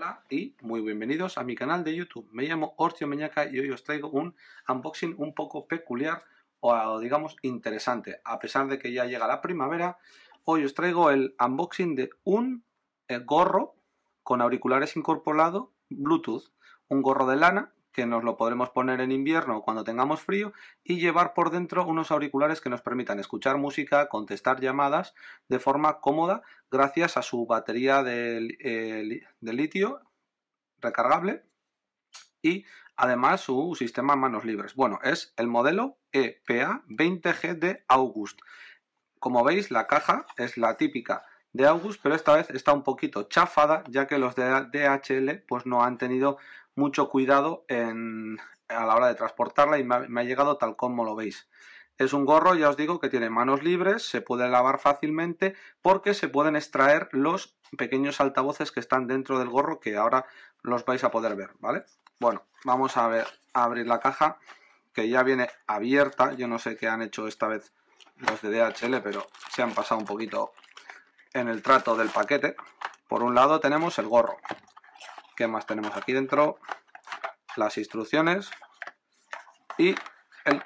Hola y muy bienvenidos a mi canal de YouTube. Me llamo Orcio Meñaca y hoy os traigo un unboxing un poco peculiar o digamos interesante. A pesar de que ya llega la primavera, hoy os traigo el unboxing de un eh, gorro con auriculares incorporado Bluetooth. Un gorro de lana que nos lo podremos poner en invierno cuando tengamos frío y llevar por dentro unos auriculares que nos permitan escuchar música, contestar llamadas de forma cómoda gracias a su batería de, litio recargable y además su sistema manos libres. Bueno, es el modelo EPA 20G de August. Como veis, la caja es la típica de August, pero esta vez está un poquito chafada, ya que los de DHL pues no han tenido mucho cuidado en, a la hora de transportarla y me ha, llegado tal como lo veis. Es un gorro, ya os digo, que tiene manos libres, se puede lavar fácilmente porque se pueden extraer los pequeños altavoces que están dentro del gorro que ahora los vais a poder ver, ¿vale? Bueno, vamos a ver, a abrir la caja que ya viene abierta. Yo no sé qué han hecho esta vez los de DHL, pero se han pasado un poquito en el trato del paquete. Por un lado tenemos el gorro, ¿Qué más tenemos aquí dentro? Las instrucciones y el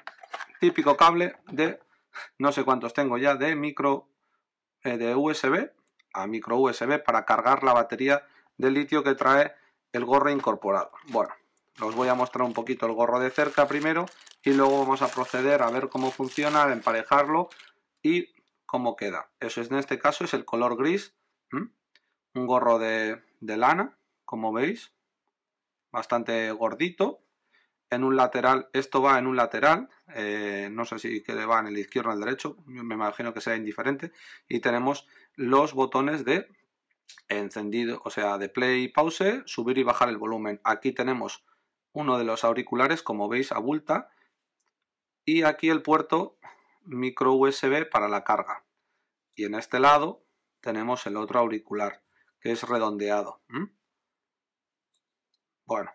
típico cable de no sé cuántos tengo ya de micro eh, de USB a micro USB para cargar la batería de litio que trae el gorro incorporado. Bueno, os voy a mostrar un poquito el gorro de cerca primero y luego vamos a proceder a ver cómo funciona, emparejarlo y cómo queda. Eso es, en este caso es el color gris, un gorro de lana como veis, bastante gordito. En un lateral, esto va en un lateral, eh, no sé si que va en el izquierdo o en el derecho, me imagino que sea indiferente. Y tenemos los botones de encendido, o sea, de play, y pause, subir y bajar el volumen. Aquí tenemos uno de los auriculares, como veis, abulta. Y aquí el puerto micro USB para la carga. Y en este lado tenemos el otro auricular, que es redondeado. Bueno,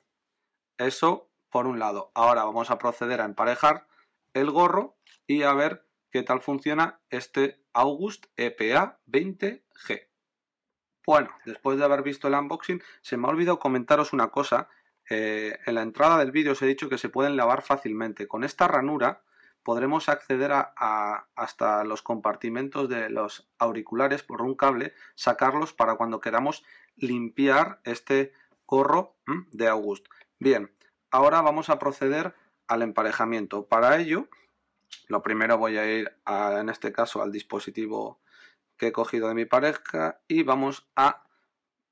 eso por un lado. Ahora vamos a proceder a emparejar el gorro y a ver qué tal funciona este August EPA 20G. Bueno, después de haber visto el unboxing, se me ha olvidado comentaros una cosa. Eh, en la entrada del vídeo os he dicho que se pueden lavar fácilmente. Con esta ranura podremos acceder hasta los compartimentos de los auriculares por un cable, sacarlos para cuando queramos limpiar este corro de August. Bien, ahora vamos a proceder al emparejamiento. Para ello, lo primero voy a ir en este caso al dispositivo que he cogido de mi pareja y vamos a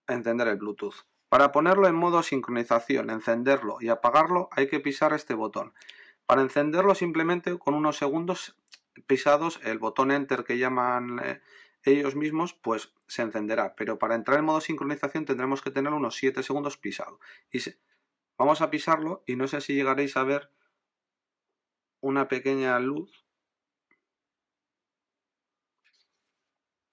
encender el Bluetooth. Para ponerlo en modo sincronización, encenderlo y apagarlo hay que pisar este botón. Para encenderlo simplemente con unos segundos pisados el botón enter que llaman eh, ellos mismos, pues se encenderá. Pero para entrar en modo sincronización tendremos que tener unos 7 segundos pisado. Y Vamos a pisarlo y no sé si llegaréis a ver una pequeña luz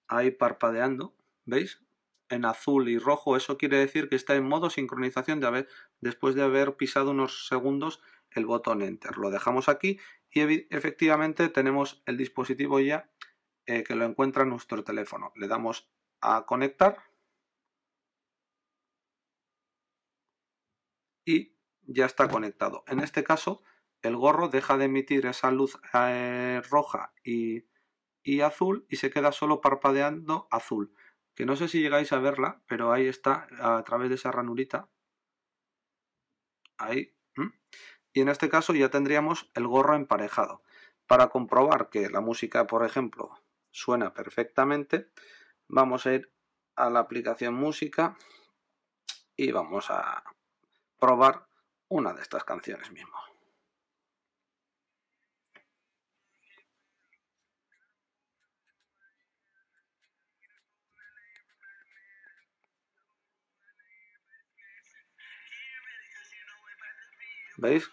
ahí parpadeando, ¿veis? En azul y rojo, eso quiere decir que está en modo sincronización de después de haber pisado unos segundos el botón Enter. Lo dejamos aquí y efectivamente tenemos el dispositivo ya eh, que lo encuentra nuestro teléfono. Le damos a conectar y ya está conectado. En este caso, el gorro deja de emitir esa luz eh, roja y, y azul y se queda solo parpadeando azul. Que no sé si llegáis a verla, pero ahí está a través de esa ranurita. Ahí. Y en este caso ya tendríamos el gorro emparejado. Para comprobar que la música, por ejemplo, suena perfectamente. Vamos a ir a la aplicación música y vamos a probar una de estas canciones mismo. ¿Veis?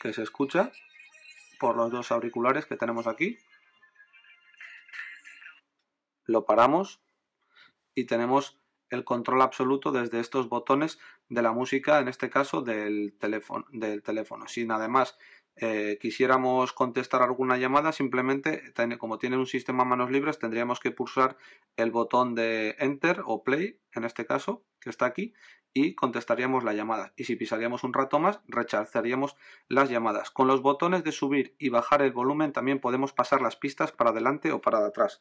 Que se escucha por los dos auriculares que tenemos aquí lo paramos y tenemos el control absoluto desde estos botones de la música, en este caso del teléfono. Del teléfono. Si además eh, quisiéramos contestar alguna llamada, simplemente como tiene un sistema a manos libres, tendríamos que pulsar el botón de Enter o Play, en este caso, que está aquí, y contestaríamos la llamada. Y si pisaríamos un rato más, rechazaríamos las llamadas. Con los botones de subir y bajar el volumen también podemos pasar las pistas para adelante o para atrás.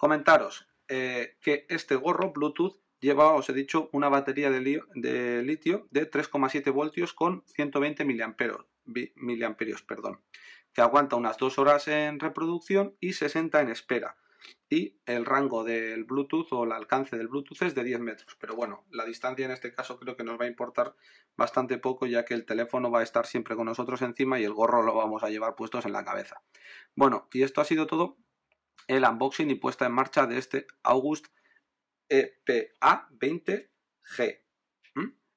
Comentaros eh, que este gorro Bluetooth lleva, os he dicho, una batería de, de litio de 3,7 voltios con 120 miliamperios, miliamperios perdón, que aguanta unas 2 horas en reproducción y 60 en espera. Y el rango del Bluetooth o el alcance del Bluetooth es de 10 metros. Pero bueno, la distancia en este caso creo que nos va a importar bastante poco ya que el teléfono va a estar siempre con nosotros encima y el gorro lo vamos a llevar puestos en la cabeza. Bueno, y esto ha sido todo el unboxing y puesta en marcha de este August EPA20G. g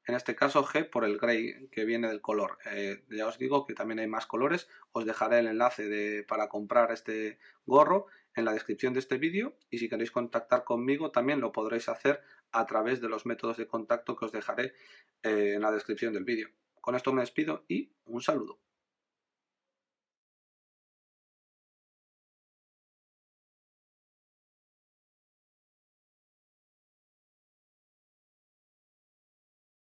En este caso G por el gray que viene del color. Eh, ya os digo que también hay más colores. Os dejaré el enlace de, para comprar este gorro en la descripción de este vídeo y si queréis contactar conmigo también lo podréis hacer a través de los métodos de contacto que os dejaré eh, en la descripción del vídeo. Con esto me despido y un saludo.